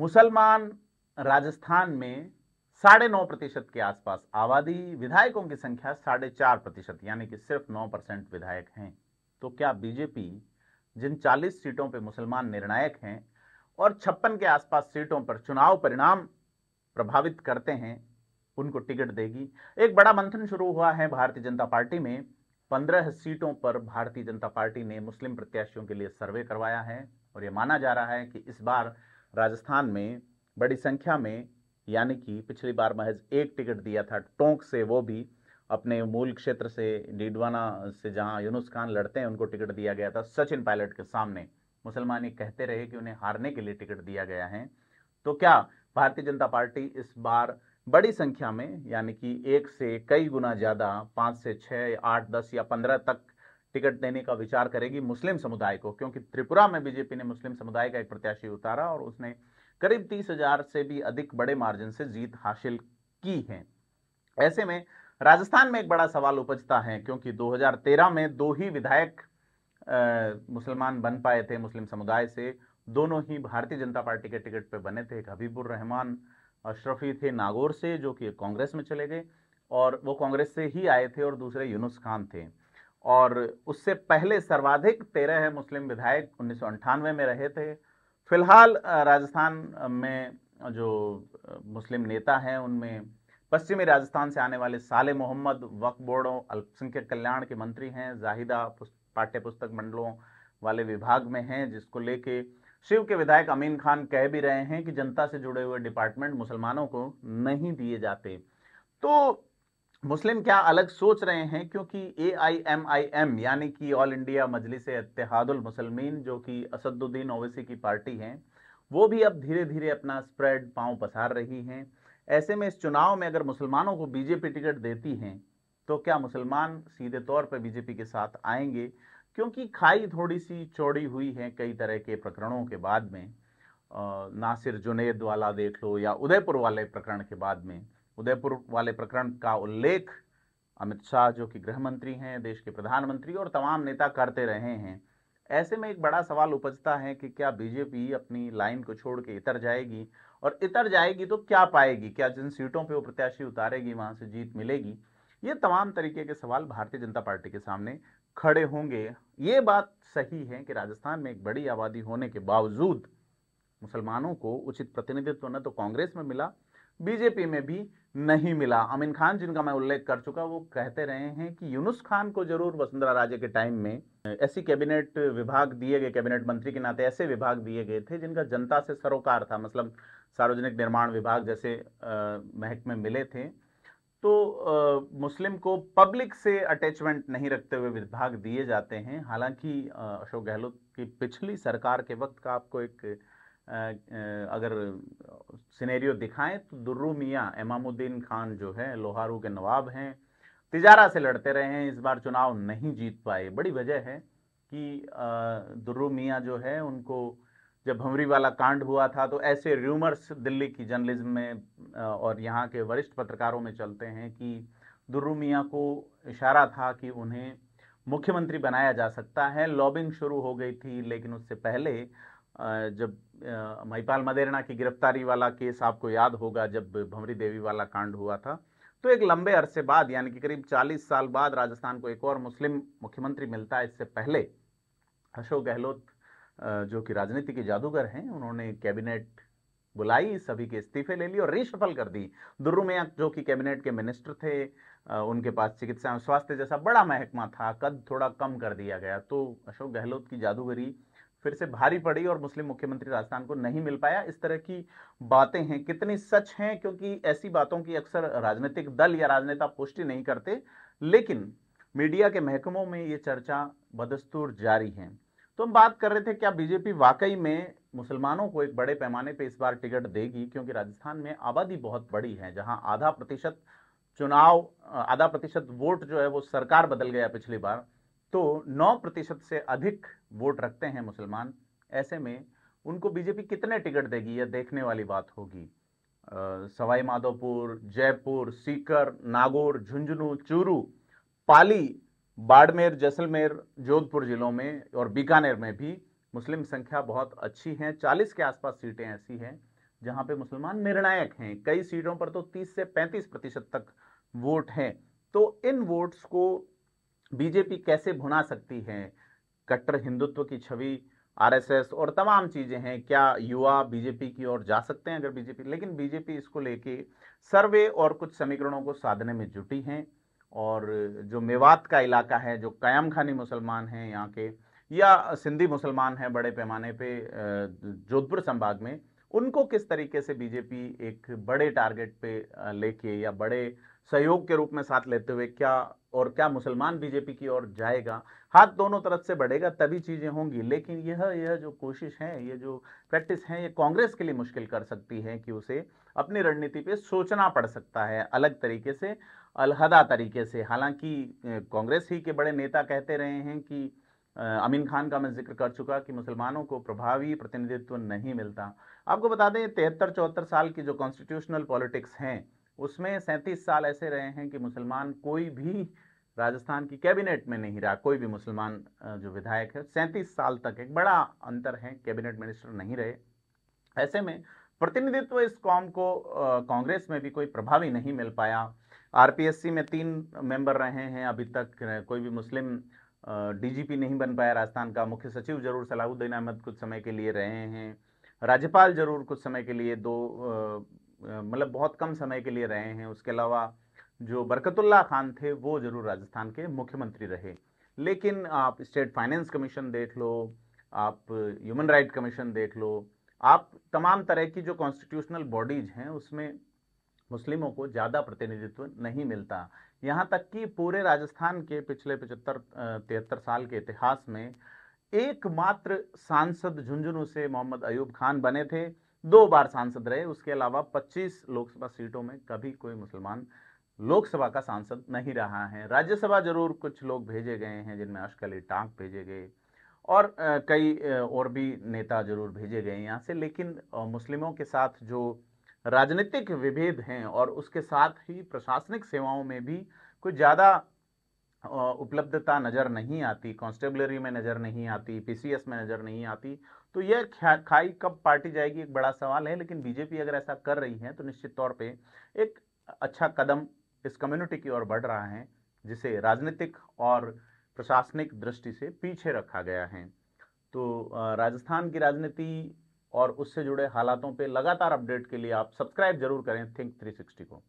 मुसलमान राजस्थान में साढ़े नौ प्रतिशत के आसपास आबादी विधायकों की संख्या साढ़े चार प्रतिशत यानी कि सिर्फ नौ परसेंट विधायक हैं तो क्या बीजेपी जिन 40 सीटों पर मुसलमान निर्णायक हैं और छप्पन के आसपास सीटों पर चुनाव परिणाम प्रभावित करते हैं उनको टिकट देगी एक बड़ा मंथन शुरू हुआ है भारतीय जनता पार्टी में पंद्रह सीटों पर भारतीय जनता पार्टी ने मुस्लिम प्रत्याशियों के लिए सर्वे करवाया है और ये माना जा रहा है कि इस बार राजस्थान में बड़ी संख्या में यानी कि पिछली बार महज एक टिकट दिया था टोंक से वो भी अपने मूल क्षेत्र से डीडवाना से जहां यूनुस खान लड़ते हैं उनको टिकट दिया गया था सचिन पायलट के सामने मुसलमान ये कहते रहे कि उन्हें हारने के लिए टिकट दिया गया है तो क्या भारतीय जनता पार्टी इस बार बड़ी संख्या में यानी कि एक से कई गुना ज़्यादा पाँच से छः आठ दस या पंद्रह तक टिकट देने का विचार करेगी मुस्लिम समुदाय को क्योंकि त्रिपुरा में बीजेपी ने मुस्लिम समुदाय का एक प्रत्याशी उतारा और उसने करीब तीस हजार से भी अधिक बड़े मार्जिन से जीत हासिल की है ऐसे में राजस्थान में एक बड़ा सवाल उपजता है क्योंकि 2013 में दो ही विधायक मुसलमान बन पाए थे मुस्लिम समुदाय से दोनों ही भारतीय जनता पार्टी के टिकट पर बने थे एक हबीबुर रहमान अशरफी थे नागौर से जो कि कांग्रेस में चले गए और वो कांग्रेस से ही आए थे और दूसरे यूनुस खान थे और उससे पहले सर्वाधिक तेरह है मुस्लिम विधायक उन्नीस में रहे थे फिलहाल राजस्थान में जो मुस्लिम नेता हैं उनमें पश्चिमी राजस्थान से आने वाले साले मोहम्मद वक्फ बोर्डों अल्पसंख्यक कल्याण के मंत्री हैं जाहिदा पाठ्य पुस्तक मंडलों वाले विभाग में हैं जिसको लेके शिव के विधायक अमीन खान कह भी रहे हैं कि जनता से जुड़े हुए डिपार्टमेंट मुसलमानों को नहीं दिए जाते तो मुस्लिम क्या अलग सोच रहे हैं क्योंकि ए आई एम आई एम यानी कि ऑल इंडिया मजलिस इतिहादुल मुसलमिन जो कि असदुद्दीन ओवैसी की पार्टी है वो भी अब धीरे धीरे अपना स्प्रेड पांव पसार रही हैं ऐसे में इस चुनाव में अगर मुसलमानों को बीजेपी टिकट देती हैं तो क्या मुसलमान सीधे तौर पर बीजेपी के साथ आएंगे क्योंकि खाई थोड़ी सी चौड़ी हुई है कई तरह के प्रकरणों के बाद में नासिर जुनेद वाला देख लो या उदयपुर वाले प्रकरण के बाद में उदयपुर वाले प्रकरण का उल्लेख अमित शाह जो कि गृह मंत्री हैं देश के प्रधानमंत्री और तमाम नेता करते रहे हैं ऐसे में एक बड़ा सवाल उपजता है कि क्या बीजेपी अपनी लाइन को छोड़ के इतर जाएगी और इतर जाएगी तो क्या पाएगी क्या जिन सीटों पे वो प्रत्याशी उतारेगी वहाँ से जीत मिलेगी ये तमाम तरीके के सवाल भारतीय जनता पार्टी के सामने खड़े होंगे ये बात सही है कि राजस्थान में एक बड़ी आबादी होने के बावजूद मुसलमानों को उचित प्रतिनिधित्व न तो कांग्रेस में मिला बीजेपी में भी नहीं मिला अमीन खान जिनका मैं उल्लेख कर चुका वो कहते रहे हैं कि यूनुस खान को जरूर वसुंधरा राजे के टाइम में ऐसी कैबिनेट विभाग दिए गए कैबिनेट मंत्री के नाते ऐसे विभाग दिए गए थे जिनका जनता से सरोकार था मतलब सार्वजनिक निर्माण विभाग जैसे महकमे मिले थे तो आ, मुस्लिम को पब्लिक से अटैचमेंट नहीं रखते हुए विभाग दिए जाते हैं हालांकि अशोक गहलोत की पिछली सरकार के वक्त का आपको एक अगर सिनेरियो दिखाएं तो दुर्रू मियाँ इमामुद्दीन खान जो है लोहारू के नवाब हैं तिजारा से लड़ते रहे हैं इस बार चुनाव नहीं जीत पाए बड़ी वजह है कि दुर्रू मियाँ जो है उनको जब भंवरी वाला कांड हुआ था तो ऐसे र्यूमर्स दिल्ली की जर्नलिज्म में और यहाँ के वरिष्ठ पत्रकारों में चलते हैं कि दुर्रू मियाँ को इशारा था कि उन्हें मुख्यमंत्री बनाया जा सकता है लॉबिंग शुरू हो गई थी लेकिन उससे पहले जब महिपाल मदेरना की गिरफ्तारी वाला केस आपको याद होगा जब भंवरी देवी वाला कांड हुआ था तो एक लंबे अरसे बाद यानी कि करीब 40 साल बाद राजस्थान को एक और मुस्लिम मुख्यमंत्री मिलता है इससे पहले अशोक गहलोत जो कि राजनीति के जादूगर हैं उन्होंने कैबिनेट बुलाई सभी के इस्तीफे ले लिए और रिशफल कर दी दुर्रू जो कि कैबिनेट के मिनिस्टर थे उनके पास चिकित्सा स्वास्थ्य जैसा बड़ा महकमा था कद थोड़ा कम कर दिया गया तो अशोक गहलोत की जादूगरी फिर से भारी पड़ी और मुस्लिम मुख्यमंत्री राजस्थान को नहीं मिल पाया इस तरह की बातें हैं कितनी सच हैं क्योंकि ऐसी बातों की अक्सर राजनीतिक दल या राजनेता पुष्टि नहीं करते लेकिन मीडिया के महकमों में ये चर्चा बदस्तूर जारी है तो हम बात कर रहे थे क्या बीजेपी वाकई में मुसलमानों को एक बड़े पैमाने पर इस बार टिकट देगी क्योंकि राजस्थान में आबादी बहुत बड़ी है जहां आधा प्रतिशत चुनाव आधा प्रतिशत वोट जो है वो सरकार बदल गया पिछली बार तो 9 प्रतिशत से अधिक वोट रखते हैं मुसलमान ऐसे में उनको बीजेपी कितने टिकट देगी यह देखने वाली बात होगी सवाई माधोपुर जयपुर सीकर नागौर झुंझुनू चूरू पाली बाड़मेर जैसलमेर जोधपुर जिलों में और बीकानेर में भी मुस्लिम संख्या बहुत अच्छी है चालीस के आसपास सीटें ऐसी हैं जहां पे मुसलमान निर्णायक हैं कई सीटों पर तो 30 से 35 प्रतिशत तक वोट हैं तो इन वोट्स को बीजेपी कैसे भुना सकती है कट्टर हिंदुत्व की छवि आरएसएस और तमाम चीजें हैं क्या युवा बीजेपी की ओर जा सकते हैं अगर बीजेपी लेकिन बीजेपी इसको लेके सर्वे और कुछ समीकरणों को साधने में जुटी हैं और जो मेवात का इलाका है जो कायम खानी मुसलमान हैं यहाँ के या सिंधी मुसलमान हैं बड़े पैमाने पे जोधपुर संभाग में उनको किस तरीके से बीजेपी एक बड़े टारगेट पे लेके या बड़े सहयोग के रूप में साथ लेते हुए क्या और क्या मुसलमान बीजेपी की ओर जाएगा हाथ दोनों तरफ से बढ़ेगा तभी चीज़ें होंगी लेकिन यह यह जो कोशिश है यह जो प्रैक्टिस है ये कांग्रेस के लिए मुश्किल कर सकती है कि उसे अपनी रणनीति पे सोचना पड़ सकता है अलग तरीके से अलहदा तरीके से हालांकि कांग्रेस ही के बड़े नेता कहते रहे हैं कि अमीन खान का मैं जिक्र कर चुका कि मुसलमानों को प्रभावी प्रतिनिधित्व नहीं मिलता आपको बता दें तिहत्तर चौहत्तर साल की जो कॉन्स्टिट्यूशनल पॉलिटिक्स हैं उसमें सैंतीस साल ऐसे रहे हैं कि मुसलमान कोई भी राजस्थान की कैबिनेट में नहीं रहा कोई भी मुसलमान जो विधायक है सैंतीस साल तक एक बड़ा अंतर है कैबिनेट मिनिस्टर नहीं रहे ऐसे में प्रतिनिधित्व इस कॉम को कांग्रेस में भी कोई प्रभावी नहीं मिल पाया आरपीएससी में तीन मेंबर रहे हैं अभी तक कोई भी मुस्लिम डीजीपी नहीं बन पाया राजस्थान का मुख्य सचिव जरूर सलाहुद्दीन अहमद कुछ समय के लिए रहे हैं राज्यपाल जरूर कुछ समय के लिए दो मतलब बहुत कम समय के लिए रहे हैं उसके अलावा जो बरकतुल्ला खान थे वो ज़रूर राजस्थान के मुख्यमंत्री रहे लेकिन आप स्टेट फाइनेंस कमीशन देख लो आप ह्यूमन राइट कमीशन देख लो आप तमाम तरह की जो कॉन्स्टिट्यूशनल बॉडीज हैं उसमें मुस्लिमों को ज़्यादा प्रतिनिधित्व नहीं मिलता यहाँ तक कि पूरे राजस्थान के पिछले पचहत्तर तिहत्तर साल के इतिहास में एकमात्र सांसद झुंझुनू से मोहम्मद अयूब खान बने थे दो बार सांसद रहे उसके अलावा 25 लोकसभा सीटों में कभी कोई मुसलमान लोकसभा का सांसद नहीं रहा है राज्यसभा जरूर कुछ लोग भेजे गए हैं जिनमें अशक अली टांग भेजे गए और कई और भी नेता जरूर भेजे गए यहाँ से लेकिन मुस्लिमों के साथ जो राजनीतिक विभेद हैं और उसके साथ ही प्रशासनिक सेवाओं में भी कुछ ज़्यादा उपलब्धता नज़र नहीं आती कॉन्स्टेबलरी में नज़र नहीं आती पीसीएस में नज़र नहीं आती तो यह खाई कब पार्टी जाएगी एक बड़ा सवाल है लेकिन बीजेपी अगर ऐसा कर रही है तो निश्चित तौर पे एक अच्छा कदम इस कम्युनिटी की ओर बढ़ रहा है जिसे राजनीतिक और प्रशासनिक दृष्टि से पीछे रखा गया है तो राजस्थान की राजनीति और उससे जुड़े हालातों पे लगातार अपडेट के लिए आप सब्सक्राइब जरूर करें थिंक थ्री को